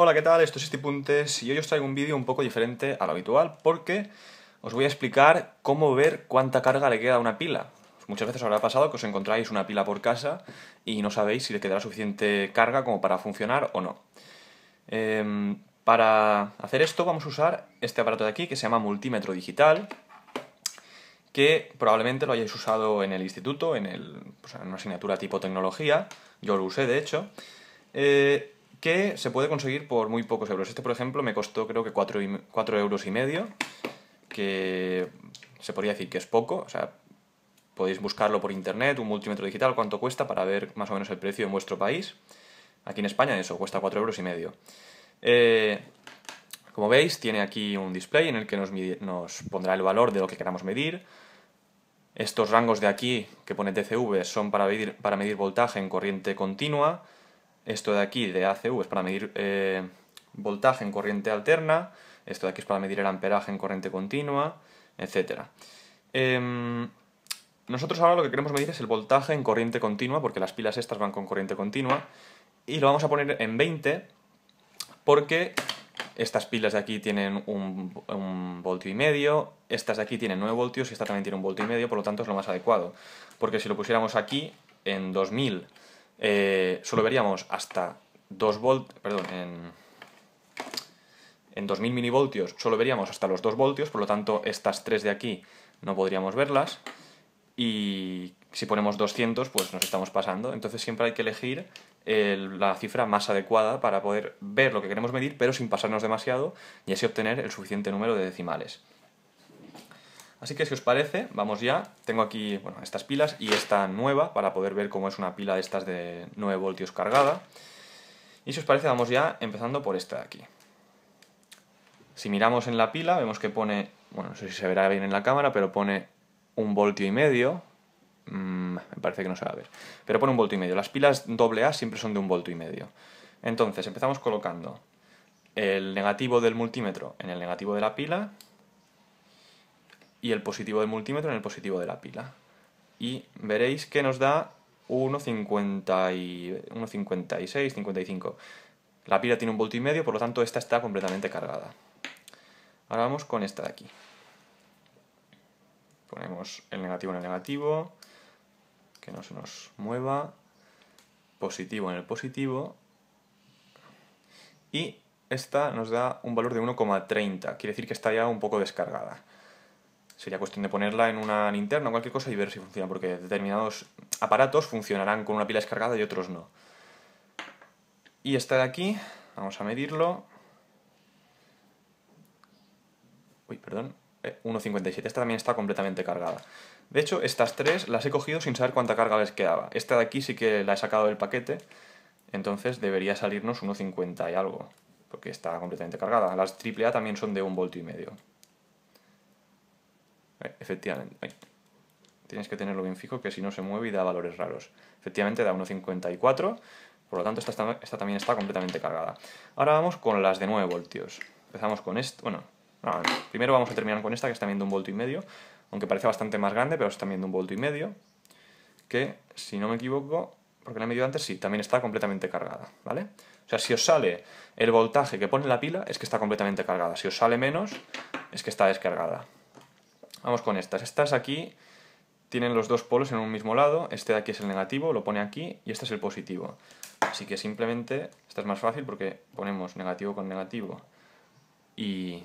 Hola, ¿qué tal? Esto es Estipuntes y hoy os traigo un vídeo un poco diferente a lo habitual porque os voy a explicar cómo ver cuánta carga le queda a una pila. Muchas veces os habrá pasado que os encontráis una pila por casa y no sabéis si le quedará suficiente carga como para funcionar o no. Em, para hacer esto vamos a usar este aparato de aquí que se llama multímetro digital que probablemente lo hayáis usado en el instituto, en, el, pues, en una asignatura tipo tecnología, yo lo usé de hecho. Eh, que se puede conseguir por muy pocos euros. Este, por ejemplo, me costó creo que 4, euros y medio, que se podría decir que es poco, o sea, podéis buscarlo por internet, un multímetro digital, cuánto cuesta para ver más o menos el precio en vuestro país. Aquí en España eso cuesta 4 euros y medio. Eh, como veis, tiene aquí un display en el que nos, pondrá el valor de lo que queramos medir. Estos rangos de aquí que pone TCV son para medir voltaje en corriente continua. Esto de aquí, de ACU, es para medir eh, voltaje en corriente alterna. Esto de aquí es para medir el amperaje en corriente continua, etc. Em, nosotros ahora lo que queremos medir es el voltaje en corriente continua, porque las pilas estas van con corriente continua. Y lo vamos a poner en 20, porque estas pilas de aquí tienen un, un, voltio y medio, estas de aquí tienen 9 voltios y esta también tiene un voltio y medio, por lo tanto es lo más adecuado. Porque si lo pusiéramos aquí, en 2000 eh, solo veríamos hasta 2 volt, perdón, en, 2000 milivoltios solo veríamos hasta los 2 voltios, por lo tanto estas tres de aquí no podríamos verlas y si ponemos 200 pues nos estamos pasando, entonces siempre hay que elegir la cifra más adecuada para poder ver lo que queremos medir pero sin pasarnos demasiado y así obtener el suficiente número de decimales. Así que si os parece, vamos ya. Tengo aquí estas pilas y esta nueva para poder ver cómo es una pila de estas de 9 voltios cargada. Y si os parece, vamos ya empezando por esta de aquí. Si miramos en la pila, vemos que pone, bueno, no sé si se verá bien en la cámara, pero pone un voltio y medio. Mm, me parece que no se va a ver. Pero pone un voltio y medio. Las pilas AA siempre son de un voltio y medio. Entonces, empezamos colocando el negativo del multímetro en el negativo de la pila y el positivo del multímetro en el positivo de la pila. Y veréis que nos da 1,56, 55. La pila tiene un voltio y medio, por lo tanto esta está completamente cargada. Ahora vamos con esta de aquí. Ponemos el negativo en el negativo, que no se nos mueva, positivo en el positivo, y esta nos da un valor de 1,30, quiere decir que está ya un poco descargada. Sería cuestión de ponerla en una linterna o cualquier cosa y ver si funciona, porque determinados aparatos funcionarán con una pila descargada y otros no. Y esta de aquí, vamos a medirlo. Uy, perdón, 1.57. Eh, esta también está completamente cargada. De hecho, estas tres las he cogido sin saber cuánta carga les quedaba. Esta de aquí sí que la he sacado del paquete, entonces debería salirnos 1.50 y algo, porque está completamente cargada. Las AAA también son de un voltio y medio. Eh, efectivamente. Tienes que tenerlo bien fijo, que si no se mueve y da valores raros. Efectivamente da 1,54. Por lo tanto, esta, está también está completamente cargada. Ahora vamos con las de 9 voltios. Empezamos con esta. Bueno, primero vamos a terminar con esta, que está viendo un volto y medio. Aunque parece bastante más grande, pero está viendo un volto y medio. Que, si no me equivoco, porque la he medido antes, sí, también está completamente cargada. ¿Vale? O sea, si os sale el voltaje que pone la pila, es que está completamente cargada. Si os sale menos, es que está descargada. Vamos con estas. Estas aquí tienen los dos polos en un mismo lado. Este de aquí es el negativo, lo pone aquí, y este es el positivo. Así que simplemente, esta es más fácil porque ponemos negativo con negativo y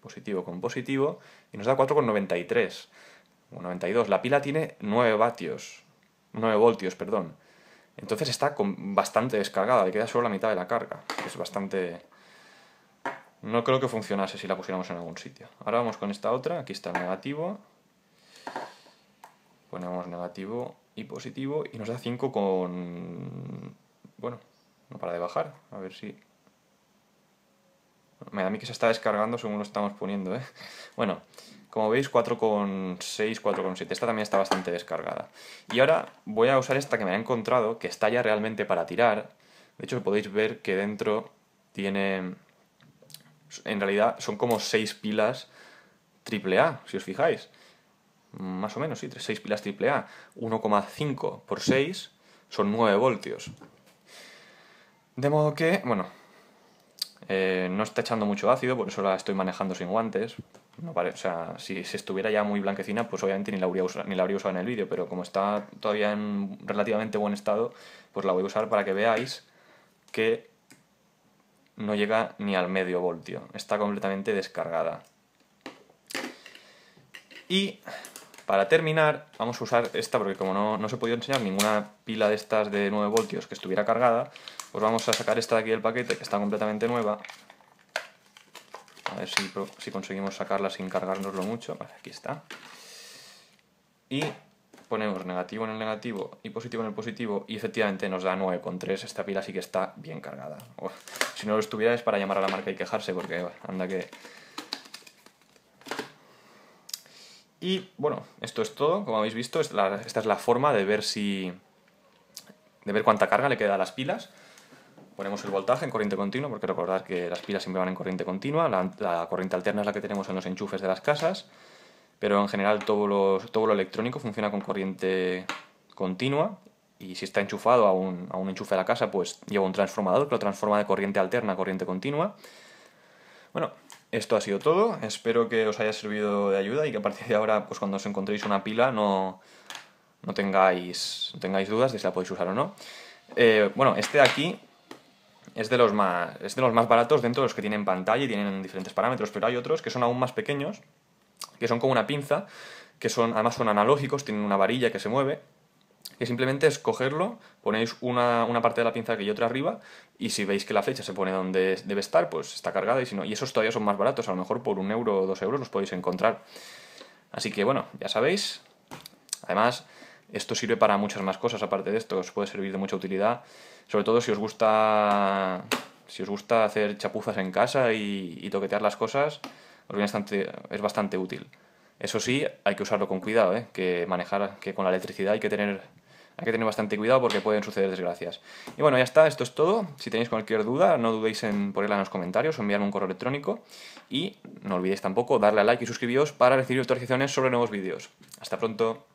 positivo con positivo, y nos da 4,93 o 92. La pila tiene 9 vatios, 9 voltios, perdón. Entonces está con bastante descargada, le queda solo la mitad de la carga, que es bastante, no creo que funcionase si la pusiéramos en algún sitio. Ahora vamos con esta otra. Aquí está el negativo. Ponemos negativo y positivo. Y nos da 5 con... Bueno, no para de bajar. A ver si... Me da a mí que se está descargando según lo estamos poniendo, ¿eh? Bueno, como veis 4,6, 4,7. Esta también está bastante descargada. Y ahora voy a usar esta que me ha encontrado, que está ya realmente para tirar. De hecho podéis ver que dentro tiene en realidad son como 6 pilas AAA, si os fijáis. Más o menos, sí, 6 pilas AAA. 1,5 por 6 son 9 voltios. De modo que, bueno, eh, no está echando mucho ácido, por eso la estoy manejando sin guantes. o sea, si, estuviera ya muy blanquecina, pues obviamente ni la, ni la habría usado en el vídeo, pero como está todavía en relativamente buen estado, pues la voy a usar para que veáis que no llega ni al medio voltio, está completamente descargada. Y para terminar, vamos a usar esta, porque como no, no se podía enseñar ninguna pila de estas de 9 voltios que estuviera cargada, pues vamos a sacar esta de aquí del paquete, que está completamente nueva. A ver si, conseguimos sacarla sin cargárnoslo mucho. aquí está. Y ponemos negativo en el negativo y positivo en el positivo y efectivamente nos da 9,3. Esta pila sí que está bien cargada. Si no lo estuviera es para llamar a la marca y quejarse porque anda que... Y bueno, esto es todo. Como habéis visto, esta es la forma de ver si... de ver cuánta carga le queda a las pilas ponemos el voltaje en corriente continua, porque recordad que las pilas siempre van en corriente continua, la, la, corriente alterna es la que tenemos en los enchufes de las casas pero en general todo lo, todo lo electrónico funciona con corriente continua y si está enchufado a un, enchufe de la casa, pues lleva un transformador que lo transforma de corriente alterna a corriente continua. Bueno, esto ha sido todo. Espero que os haya servido de ayuda y que a partir de ahora, pues cuando os encontréis una pila, no, tengáis, tengáis dudas de si la podéis usar o no. Eh, bueno, este de aquí es de, los más, es de los más baratos dentro de los que tienen pantalla y tienen diferentes parámetros, pero hay otros que son aún más pequeños que son como una pinza, que son, además son analógicos, tienen una varilla que se mueve, que simplemente es cogerlo, ponéis una, parte de la pinza que y otra arriba, y si veis que la flecha se pone donde debe estar, pues está cargada, y si no, y esos todavía son más baratos, a lo mejor por un euro o dos euros los podéis encontrar. Así que bueno, ya sabéis. Además, esto sirve para muchas más cosas aparte de esto, os puede servir de mucha utilidad, sobre todo si os gusta si os gusta hacer chapuzas en casa y toquetear las cosas, os bastante, es bastante útil. Eso sí, hay que usarlo con cuidado, ¿eh? que manejar, que con la electricidad hay que tener hay que tener bastante cuidado porque pueden suceder desgracias. Y bueno, ya está, esto es todo. Si tenéis cualquier duda, no dudéis en ponerla en los comentarios o enviarme un correo electrónico. Y no olvidéis tampoco darle a like y suscribiros para recibir actualizaciones sobre nuevos vídeos. Hasta pronto.